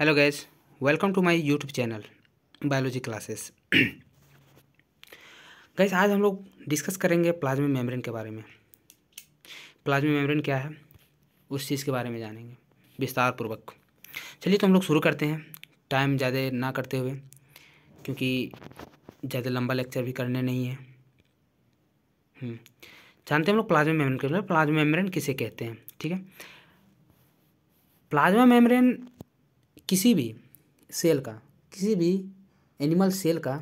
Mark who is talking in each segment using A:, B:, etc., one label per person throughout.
A: hello guys welcome to my YouTube channel biology classes guys आज हम लोग discuss करेंगे प्लाज्मा मेम्ब्रेन के बारे में प्लाज्मा मेम्ब्रेन क्या है उस चीज़ के बारे में जानेंगे विस्तार पूर्वक चलिए तो हम लोग शुरू करते हैं टाइम ज़्यादा ना करते हुए क्योंकि ज़्यादा लंबा लेक्चर भी करने नहीं है हम्म, जानते हैं हम लोग प्लाज्मा मेम्ब्रेन के प्लाज्मा मेम्ब्रेन किसे कहते हैं ठीक है प्लाज्मा मेम्ब्रेन किसी भी सेल का किसी भी एनिमल सेल का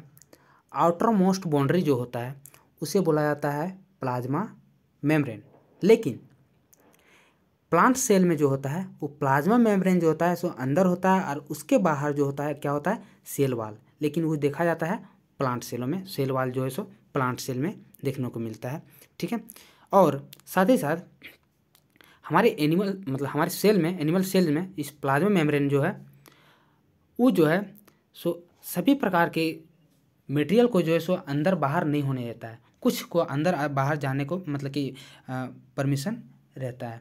A: आउटर मोस्ट बाउंड्री जो होता है उसे बोला जाता है प्लाज्मा मेम्ब्रेन लेकिन प्लांट सेल में जो होता है वो प्लाज्मा मेम्ब्रेन जो होता है सो अंदर होता है और उसके बाहर जो होता है क्या होता है सेल वाल लेकिन वो देखा जाता है प्लांट सेलों में सेल वाल जो है सो प्लांट सेल में देखने को मिलता है ठीक है और साथ ही साथ हमारे एनिमल मतलब हमारे सेल में एनिमल सेल में इस प्लाज्मा मेम्ब्रेन जो है वो जो है सो सभी प्रकार के मटेरियल को जो है सो अंदर बाहर नहीं होने देता है कुछ को अंदर बाहर जाने को मतलब कि परमिशन रहता है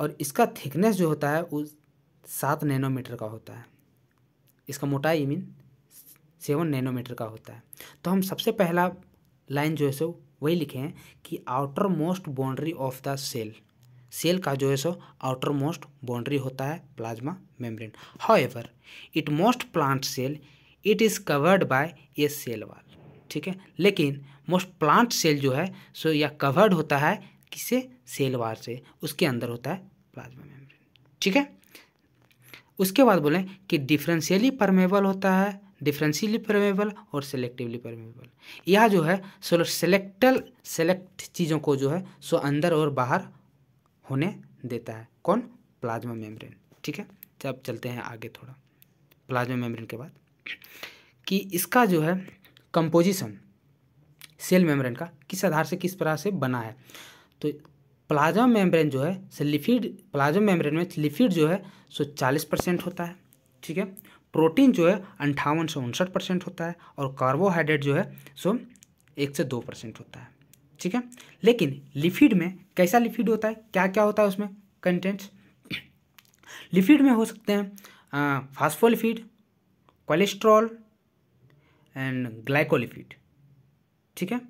A: और इसका थिकनेस जो होता है वो सात नैनोमीटर का होता है इसका मोटाई आई मीन सेवन नैनोमीटर का होता है तो हम सबसे पहला लाइन जो है सो वही लिखे हैं कि outermost boundary of the cell cell का जो है सो आउटर मोस्ट बाउंड्री होता है plasma membrane however it most plant cell it is covered by a cell wall ठीक है लेकिन मोस्ट प्लांट सेल जो है सो यह कवर्ड होता है किसे सेल वॉल से उसके अंदर होता है प्लाज्मा मेम्ब्रेन ठीक है उसके बाद बोलें कि डिफरेंशियली परमेबल होता है डिफरेंशियली परमेबल और सेलेक्टिवली परमेबल यह जो है सो सेलेक्टल सेलेक्ट चीज़ों को जो है सो अंदर और बाहर होने देता है कौन प्लाज्मा मेम्ब्रेन ठीक है तो अब चलते हैं आगे थोड़ा प्लाज्मा मेम्ब्रेन के बाद कि इसका जो है कंपोजिशन सेल मेम्ब्रेन का किस आधार से किस प्रकार से बना है तो प्लाज्मा मेम्ब्रेन जो है से लिफिड प्लाज्मा मेम्ब्रेन में लिफिड जो है सो चालीस परसेंट होता है ठीक है प्रोटीन जो है अंठावन से उनसठ परसेंट होता है और कार्बोहाइड्रेट जो है सो एक से दो परसेंट होता है ठीक है लेकिन लिफिड में कैसा लिफिड होता है क्या क्या होता है उसमें कंटेंट्स लिफिड में हो सकते हैं फास्फोलिफिड कोलेस्ट्रॉल एंड ग्लाइकोलिफिड ठीक है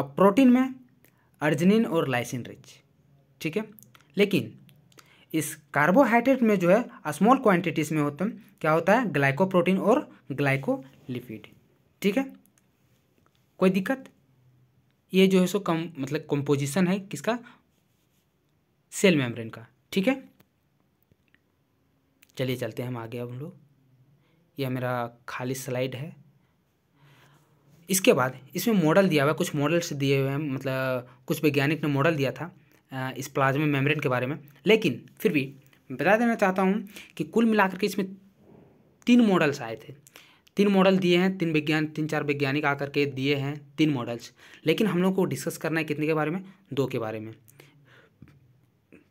A: अब प्रोटीन में अर्जनिन और लाइसिन रिच ठीक है लेकिन इस कार्बोहाइड्रेट में जो है स्मॉल क्वांटिटीज़ में होते हैं क्या होता है ग्लाइकोप्रोटीन और ग्लाइकोलिपिड ठीक है कोई दिक्कत ये जो है सो कम मतलब कंपोजिशन है किसका सेल मेम्ब्रेन का ठीक है चलिए चलते हैं हम आगे अब हम लोग यह मेरा खाली स्लाइड है इसके बाद इसमें मॉडल दिया हुआ है कुछ मॉडल्स दिए हुए हैं मतलब कुछ वैज्ञानिक ने मॉडल दिया था इस प्लाज्मा मेम्ब्रेन के बारे में लेकिन फिर भी बता देना चाहता हूँ कि कुल मिलाकर के इसमें तीन मॉडल्स आए थे तीन मॉडल दिए हैं तीन विज्ञान तीन चार वैज्ञानिक आकर के दिए हैं तीन मॉडल्स लेकिन हम लोग को डिस्कस करना है कितने के बारे में दो के बारे में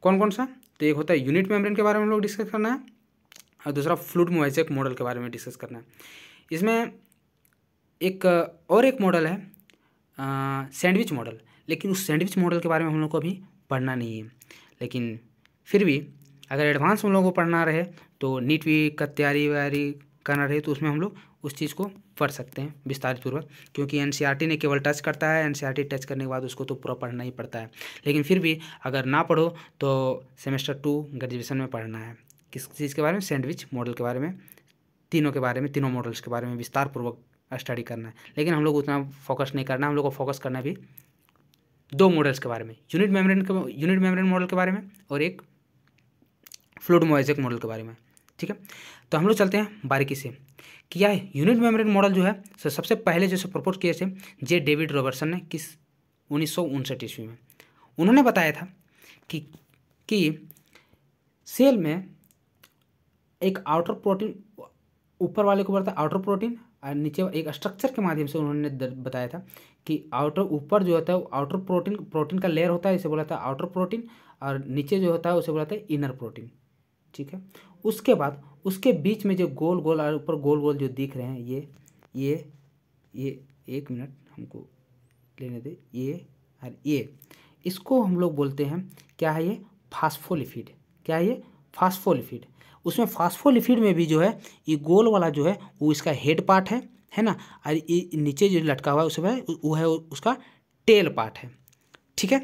A: कौन कौन सा तो एक होता है यूनिट मेम्ब्रेन के बारे में हम लोग डिस्कस करना है और दूसरा फ्लूड मोहजेक मॉडल के बारे में डिस्कस करना है इसमें एक और एक मॉडल है सैंडविच मॉडल लेकिन उस सैंडविच मॉडल के बारे में हम लोग को अभी पढ़ना नहीं है लेकिन फिर भी अगर एडवांस हम लोग को पढ़ना रहे तो नीट वी का तैयारी वैयारी करना रहे तो उसमें हम लोग उस चीज़ को पढ़ सकते हैं विस्तारपूर्वक पूर्वक क्योंकि एन e ने केवल टच करता है एन टच e करने के बाद उसको तो पूरा पढ़ना ही पड़ता है लेकिन फिर भी अगर ना पढ़ो तो सेमेस्टर टू ग्रेजुएशन में पढ़ना है किस चीज़ के बारे में सैंडविच मॉडल के बारे में तीनों के बारे में तीनों मॉडल्स के बारे में विस्तार पूर्वक स्टडी करना है लेकिन हम लोग उतना फोकस नहीं करना हम लोग को फोकस करना भी दो मॉडल्स के बारे में यूनिट मेम्ब्रेन के यूनिट मेम्ब्रेन मॉडल के बारे में और एक फ्लूड मोइजिक मॉडल के बारे में ठीक है तो हम लोग चलते हैं बारीकी से कि यह यूनिट मेमोरियल मॉडल जो है सबसे पहले जैसे प्रपोज किए थे जे डेविड रॉबर्टसन ने किस उन्नीस सौ ईस्वी में उन्होंने बताया था कि कि सेल में एक आउटर प्रोटीन ऊपर वाले को बढ़ता आउटर प्रोटीन और नीचे एक स्ट्रक्चर के माध्यम से उन्होंने बताया था कि आउटर ऊपर जो होता है आउटर प्रोटीन प्रोटीन का लेयर होता है इसे बोला था आउटर प्रोटीन और नीचे जो होता है उसे बोला था इनर प्रोटीन ठीक है उसके बाद उसके बीच में जो गोल गोल और ऊपर गोल गोल जो दिख रहे हैं ये ये ये एक मिनट हमको लेने दे ये और ये इसको हम लोग बोलते हैं क्या है ये फास्फोलिफिड क्या है ये फास्फोलिफिड उसमें फास्फोलिफिड में भी जो है ये गोल वाला जो है वो इसका हेड पार्ट है है ना और ये नीचे जो लटका हुआ है उसमें वो है उसका टेल पार्ट है ठीक है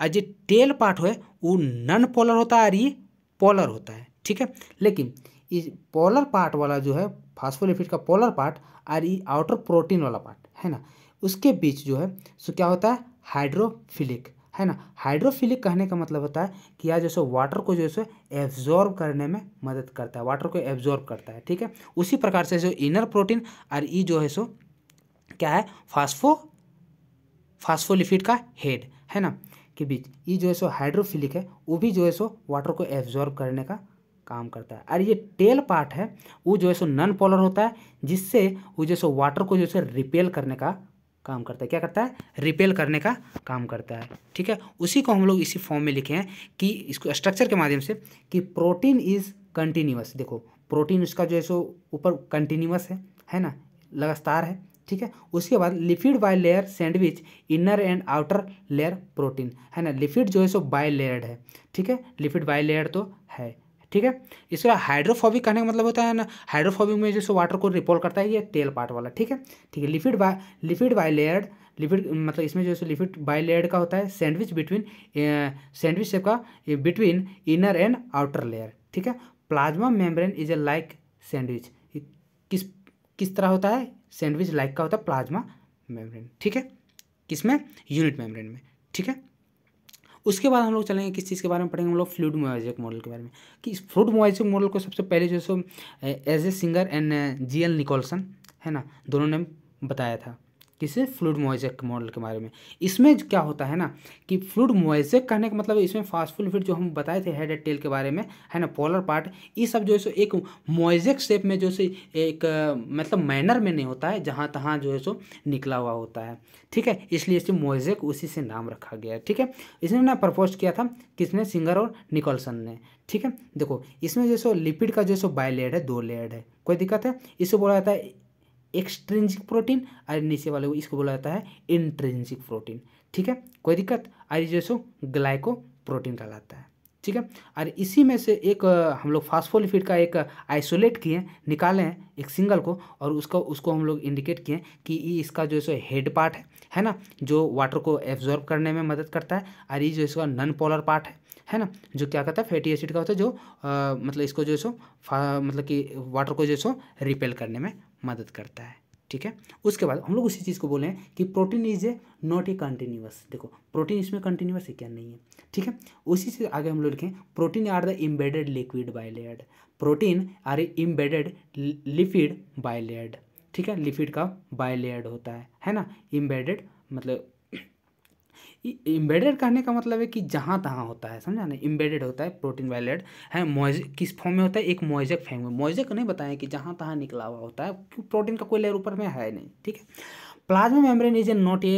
A: और ये टेल पार्ट है वो नन पोलर होता है और ये पोलर होता है ठीक है लेकिन इस पोलर पार्ट वाला जो है फास्फोलिपिड का पोलर पार्ट और ये आउटर प्रोटीन वाला पार्ट है ना उसके बीच जो है सो क्या होता है हाइड्रोफिलिक है ना हाइड्रोफिलिक कहने का मतलब होता है कि यह जैसे वाटर को जो है एब्जॉर्ब करने में मदद करता है वाटर को एब्जॉर्ब करता है ठीक है उसी प्रकार से जो इनर प्रोटीन और ई जो है सो क्या है फास्फो फास्फोलिफिड का हेड है ना के बीच ये जो है सो हाइड्रोफिलिक है वो भी जो है सो वाटर को एब्जॉर्ब करने का काम करता है और ये टेल पार्ट है वो जो है सो नन पोलर होता है जिससे वो जो सो वाटर को जो है रिपेल करने का काम करता है क्या करता है रिपेल करने का काम करता है ठीक है उसी को हम लोग इसी फॉर्म में लिखे हैं कि इसको स्ट्रक्चर के माध्यम से कि प्रोटीन इज़ कंटिन्यूस देखो प्रोटीन उसका जो है सो ऊपर कंटिन्यूस है है ना लगातार है ठीक है उसके बाद lipid bilayer sandwich inner and outer layer protein है ना लिफिड जो है सो बाय लेयर्ड है ठीक है लिफिड बाय लेयर तो है ठीक है इसका हाइड्रोफोबिक कहने का मतलब होता है ना हाइड्रोफोबिक में जैसे वाटर को रिपोल करता है ये तेल पार्ट वाला ठीक है ठीक है lipid bi lipid bilayered lipid मतलब इसमें जैसे लिफिड बाय लेयर्ड का होता है सैंडविच बिटवीन सैंडविच शेप का between inner and outer layer ठीक है plasma membrane is a like sandwich किस किस तरह होता है सैंडविच लाइक का होता है प्लाज्मा मेम्ब्रेन ठीक है किसमें यूनिट मेम्ब्रेन में ठीक है उसके बाद हम लोग चलेंगे किस चीज़ के बारे में पढ़ेंगे हम लोग फ्लूड मोबाइजिक मॉडल के बारे में कि इस फ्लूड मोबाइजिक मॉडल को सबसे पहले जो सो as a Singer and G L Nicolson है ना दोनों ने बताया था किसे फ्लूड के मॉडल के बारे में इसमें क्या होता है ना कि फ्लूड मोइजेक कहने का मतलब इसमें फिट जो हम बताए थे हेड एंड टेल के बारे में है ना पोलर पार्ट ये सब जो है सो एक मोइजेक शेप में जो है एक मतलब मैनर में नहीं होता है जहाँ तहाँ जो है सो निकला हुआ होता है ठीक है इसलिए इसे मोजेक उसी से नाम रखा गया है ठीक है इसने ना प्रपोज किया था किसने सिंगर और निकोलसन ने ठीक है देखो इसमें जैसे लिपिड का जैसे बाई लेयर है दो लेयर है कोई दिक्कत है इसे बोला जाता है एक्सट्रेंसिक प्रोटीन और नीचे वाले को इसको बोला जाता है इंट्रेंसिक प्रोटीन ठीक है कोई दिक्कत और जो सो ग्लाइको प्रोटीन कहलाता है ठीक है और इसी में से एक हम लोग फास्फोलिफिड का एक आइसोलेट किए निकाले हैं एक सिंगल को और उसको उसको हम लोग इंडिकेट किए कि ये इसका जो है हेड पार्ट है है ना जो वाटर को एब्जॉर्ब करने में मदद करता है और ये जो इसका नन पोलर पार्ट है है ना जो क्या कहता है फैटी एसिड का होता है जो आ, मतलब इसको जो है सो मतलब कि वाटर को जो सो रिपेल करने में मदद करता है ठीक है उसके बाद हम लोग उसी चीज़ को बोले हैं कि protein is a not a continuous देखो प्रोटीन इसमें कंटिन्यूस है क्या नहीं है ठीक है उसी से आगे हम लोग लिखें protein are the embedded liquid bilayered protein are a embedded lipid bilayered ठीक है लिपिड का बाय लेड होता है है ना इम्बेडेड मतलब एम्बेडेड कहने का मतलब है कि जहाँ तहाँ होता है समझा ना इम्बेडेड होता है प्रोटीन वायलेट है मोइज किस फॉर्म में होता है एक मोइजक फॉर्म में मोइजक नहीं बताएं कि जहाँ तहाँ निकला हुआ होता है प्रोटीन का कोई लेयर ऊपर में है नहीं ठीक है plasma membrane is a not a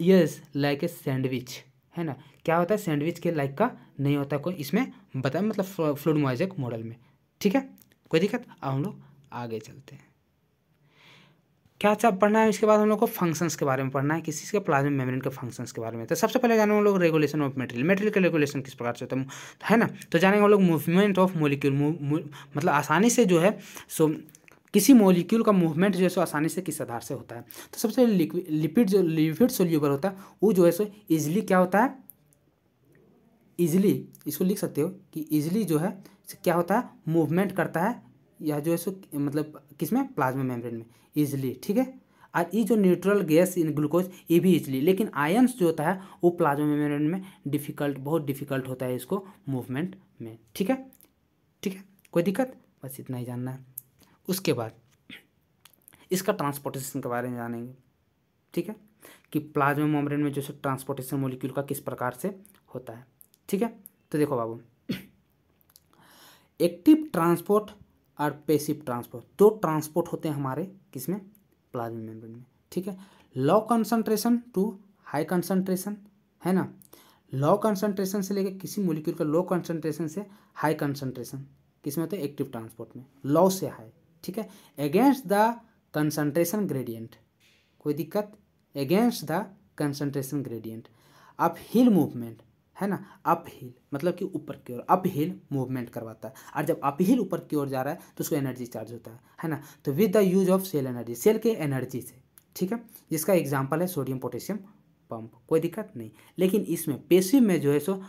A: yes like a sandwich है ना क्या होता है सैंडविच के लाइक का नहीं होता कोई इसमें बताए मतलब फ्लूड मोइजक मॉडल में ठीक है कोई दिक्कत अब हम लोग आगे चलते हैं क्या अच्छा पढ़ना है इसके बाद हम लोग को फंक्शंस के बारे में पढ़ना है किसी के प्लाज्मा मेम्ब्रेन के फंक्शंस के बारे में तो सबसे पहले जानेंगे हम लोग रेगुलेशन ऑफ मटेरियल मटेरियल का रेगुलेशन किस प्रकार से होता है तो है ना तो जानेंगे हम लोग मूवमेंट ऑफ मोलिक्यूल मतलब आसानी से जो है सो किसी मोलिक्यूल का मूवमेंट जो है सो आसानी से किस आधार से होता है तो सबसे पहले लिपिड जो लिपिड सोल्यूबल होता है वो जो है सो ईजिली क्या होता है ईजिली इसको लिख सकते हो कि ईजिली जो है क्या होता है मूवमेंट करता है या जो है सो मतलब किसमें प्लाज्मा मेम्ब्रेन में ईजिली ठीक है और ये जो न्यूट्रल गैस इन ग्लूकोज ये भी इजिली लेकिन आयंस जो होता है वो प्लाज्मा मेम्ब्रेन में डिफिकल्ट बहुत डिफिकल्ट होता है इसको मूवमेंट में ठीक है ठीक है कोई दिक्कत बस इतना ही जानना है उसके बाद इसका ट्रांसपोर्टेशन के बारे में जानेंगे ठीक है कि प्लाज्मा मेम्ब्रेन में जो है ट्रांसपोर्टेशन मोलिक्यूल का किस प्रकार से होता है ठीक है तो देखो बाबू एक्टिव ट्रांसपोर्ट और पेसिव ट्रांसपोर्ट दो ट्रांसपोर्ट होते हैं हमारे किसमें प्लाज्मा मेम्ब्रेन में ठीक है low concentration to high concentration है ना लो कंसंट्रेशन से लेकर किसी मोलिक्यूल का लो कंसंट्रेशन से हाई कंसंट्रेशन किस में होता है एक्टिव ट्रांसपोर्ट में लो से हाई ठीक है अगेंस्ट द कंसंट्रेशन ग्रेडियंट कोई दिक्कत अगेंस्ट द कंसंट्रेशन ग्रेडियंट अब हिल मूवमेंट है ना अप हिल मतलब कि ऊपर की ओर अप हिल मूवमेंट करवाता है और जब अप हिल ऊपर की ओर जा रहा है तो उसको एनर्जी चार्ज होता है है ना तो with the use of cell energy cell के एनर्जी से ठीक है जिसका एग्जाम्पल है सोडियम पोटेशियम पंप कोई दिक्कत नहीं लेकिन इसमें पेशिव में जो है सो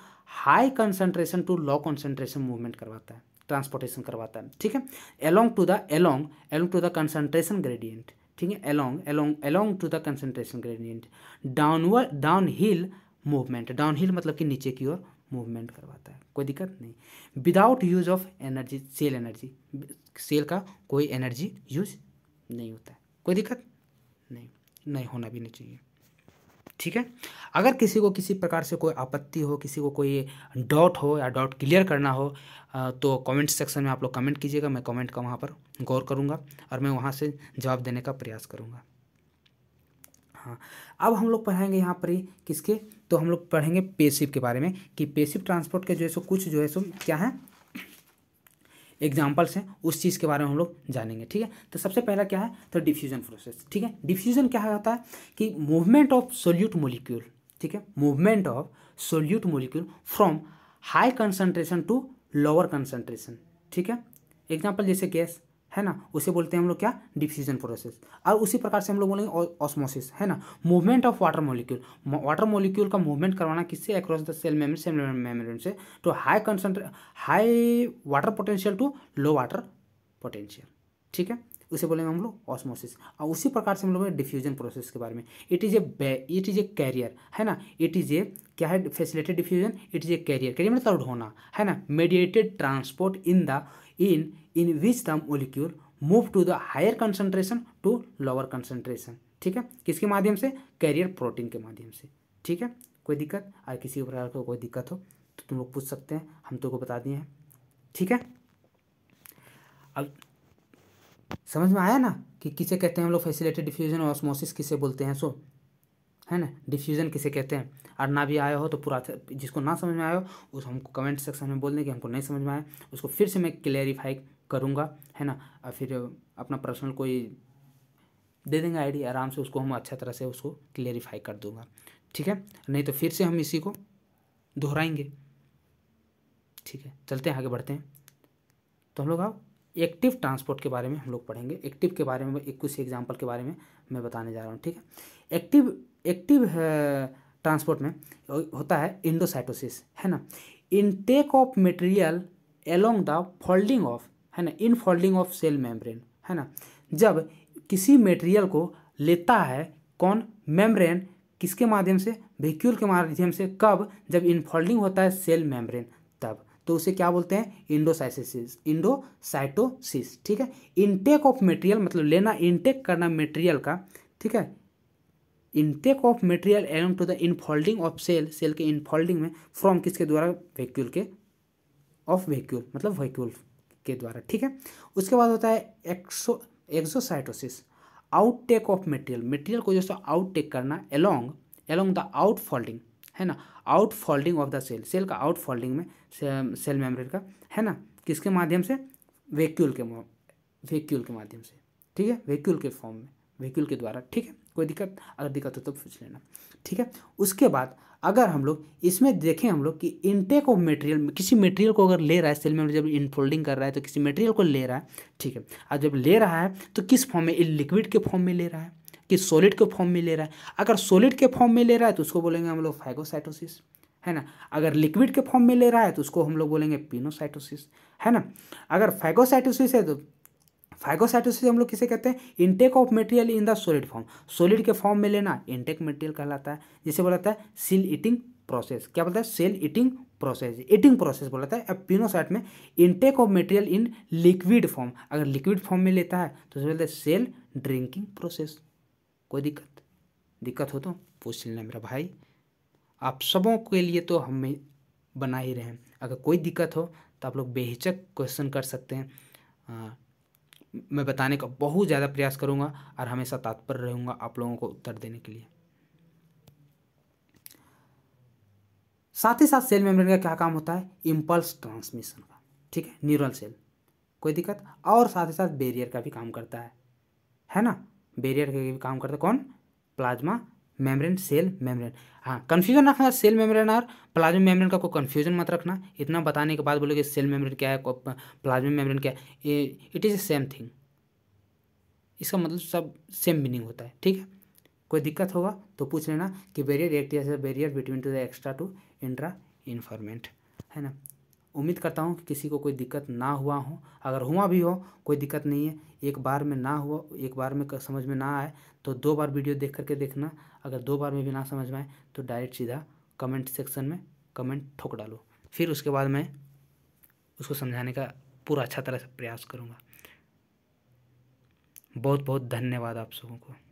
A: high concentration to low concentration movement करवाता है ट्रांसपोर्टेशन करवाता है ठीक है along to the along along to the concentration gradient ठीक है along along along to the concentration gradient downward downhill movement downhill मतलब कि नीचे की ओर मूवमेंट करवाता है कोई दिक्कत नहीं without use of energy cell energy cell का कोई एनर्जी यूज नहीं होता है कोई दिक्कत नहीं नहीं होना भी नहीं चाहिए ठीक है अगर किसी को किसी प्रकार से कोई आपत्ति हो किसी को कोई डाउट हो या डाउट क्लियर करना हो तो कमेंट सेक्शन में आप लोग कमेंट कीजिएगा मैं कमेंट का वहाँ पर गौर करूँगा और मैं वहाँ से जवाब देने का प्रयास करूँगा हाँ अब हम लोग पढ़ाएंगे यहाँ पर ही किसके तो हम लोग पढ़ेंगे पेशिव के बारे में कि पेसिव ट्रांसपोर्ट के जो है सो कुछ जो है सो क्या है एग्जाम्पल्स हैं उस चीज़ के बारे में हम लोग जानेंगे ठीक है तो सबसे पहला क्या है तो डिफ्यूजन प्रोसेस ठीक है डिफ्यूजन क्या होता है कि मूवमेंट ऑफ सोल्यूट मोलिक्यूल ठीक है movement of solute molecule from high concentration to lower concentration ठीक है एग्जाम्पल जैसे गैस है ना उसे बोलते हैं हम लोग क्या डिफ्यूजन प्रोसेस और उसी प्रकार से हम लोग बोलेंगे ऑस्मोसिस है ना movement of water molecule water molecule का मूवमेंट करवाना किससे across the cell membrane cell membrane से तो high concentrate high water potential to low water potential ठीक है उसे बोलेंगे हम लोग ऑस्मोसिस और उसी प्रकार से हम लोग डिफ्यूजन प्रोसेस के बारे में it is a it is a carrier है ना इट इज़ ए क्या है facilitated diffusion it is a carrier carrier मतलब होना है ना mediated transport in the in in which the molecule move to the higher concentration to lower concentration ठीक है किसके माध्यम से कैरियर प्रोटीन के माध्यम से ठीक है कोई दिक्कत और किसी प्रकार को कोई दिक्कत हो तो तुम लोग पूछ सकते हैं हम तो को बता दिए हैं ठीक है अब समझ में आया ना कि किसे कहते हैं हम लोग फैसिलेटेड डिफ्यूजन और ऑस्मोसिस किसे बोलते हैं सो है ना डिफ्यूज़न किसे कहते हैं और ना भी आया हो तो पूरा जिसको ना समझ में आया हो उस हमको कमेंट सेक्शन में बोल दें कि हमको नहीं समझ में आया उसको फिर से मैं क्लेरिफाई करूँगा है ना और फिर अपना पर्सनल कोई दे देंगे आईडी आराम से उसको हम अच्छा तरह से उसको क्लेरिफाई कर दूंगा ठीक है नहीं तो फिर से हम इसी को दोहराएंगे ठीक है चलते हैं आगे बढ़ते हैं तो हम लोग आओ एक्टिव ट्रांसपोर्ट के बारे में हम लोग पढ़ेंगे एक्टिव के बारे में एक कुछ एग्जाम्पल के बारे में मैं बताने जा रहा हूँ ठीक है एक्टिव एक्टिव ट्रांसपोर्ट में होता है इंडोसाइटोसिस है ना intake of material along the folding of है ना infolding of cell membrane है ना जब किसी मटेरियल को लेता है कौन मेम्ब्रेन किसके माध्यम से वेक्यूल के माध्यम से कब जब इनफोल्डिंग होता है सेल मेम्ब्रेन तब तो उसे क्या बोलते हैं इंडोसाइसिस इंडोसाइटोसिस ठीक है इनटेक ऑफ मटेरियल मतलब लेना इनटेक करना मटेरियल का ठीक है intake of material along to the infolding of cell cell के इनफोल्डिंग में फ्रॉम किसके द्वारा वैक्यूल के ऑफ वैक्यूल मतलब वैक्यूल के द्वारा ठीक है उसके बाद होता है exo exocytosis outtake of material material को जैसे आउटटेक करना along along the outfolding है ना outfolding of the cell cell का आउट फोल्डिंग में सेल मेम्ब्रेन का है ना किसके माध्यम से वैक्यूल के वैक्यूल के माध्यम से ठीक है वैक्यूल के फॉर्म में वैक्यूल के द्वारा ठीक है कोई दिक्कत अगर दिक्कत हो तो पूछ लेना ठीक है उसके बाद अगर हम लोग इसमें देखें हम लोग कि इनटेक ऑफ मटेरियल किसी मटेरियल को अगर ले रहा है सेल में जब इनफोल्डिंग कर रहा है तो किसी मटेरियल को ले रहा है ठीक है और जब ले रहा है तो किस फॉर्म में लिक्विड के फॉर्म में ले रहा है कि सॉलिड के फॉर्म में ले रहा है अगर सॉलिड के फॉर्म में ले रहा है तो उसको बोलेंगे हम लोग फाइगोसाइटोसिस है ना अगर लिक्विड के फॉर्म में ले रहा है तो उसको हम लोग बोलेंगे पिनोसाइटोसिस है ना अगर फाइगोसाइटोसिस है तो फाइगोसाइटोसिस हम लोग किसे कहते हैं intake of material in the solid form solid के फॉर्म में लेना इंटेक मटेरियल कहलाता है जिसे बोला जाता है सील ईटिंग प्रोसेस क्या बोलता है cell eating process eating process बोला जाता है पिनोसाइट में intake of material in liquid form अगर लिक्विड फॉर्म में लेता है तो उसे बोलता है सेल ड्रिंकिंग प्रोसेस कोई दिक्कत दिक्कत हो तो पूछ लेना मेरा भाई आप सबों के लिए तो हम बना ही रहे हैं अगर कोई दिक्कत हो तो आप लोग बेहिचक क्वेश्चन कर सकते हैं हाँ, मैं बताने का बहुत ज़्यादा प्रयास करूँगा और हमेशा तात्पर रहूँगा आप लोगों को उत्तर देने के लिए साथ ही साथ सेल मेम्ब्रेन का क्या काम होता है इम्पल्स ट्रांसमिशन का ठीक है न्यूरल सेल कोई दिक्कत और साथ ही साथ बेरियर का भी काम करता है है ना बेरियर का भी काम करता है कौन प्लाज्मा मेम्ब्रेन सेल मेम्ब्रेन हाँ कन्फ्यूजन रखना सेल मेम्ब्रेन और प्लाज्मा मेम्ब्रेन का कोई कन्फ्यूजन मत रखना इतना बताने के बाद बोलोगे सेल मेम्ब्रेन क्या है प्लाज्मा मेम्ब्रेन क्या है it is a same thing इसका मतलब सब सेम मीनिंग होता है ठीक है कोई दिक्कत होगा तो पूछ लेना कि बैरियर एक्ट या barrier between to the extra to intra informant है ना उम्मीद करता हूँ कि किसी को कोई दिक्कत ना हुआ हो अगर हुआ भी हो कोई दिक्कत नहीं है एक बार में ना हुआ एक बार में समझ में ना आए तो दो बार वीडियो देख करके देखना अगर दो बार में भी ना समझ में आए तो डायरेक्ट सीधा कमेंट सेक्शन में कमेंट ठोक डालो फिर उसके बाद मैं उसको समझाने का पूरा अच्छा तरह से प्रयास करूँगा बहुत बहुत धन्यवाद आप सबों को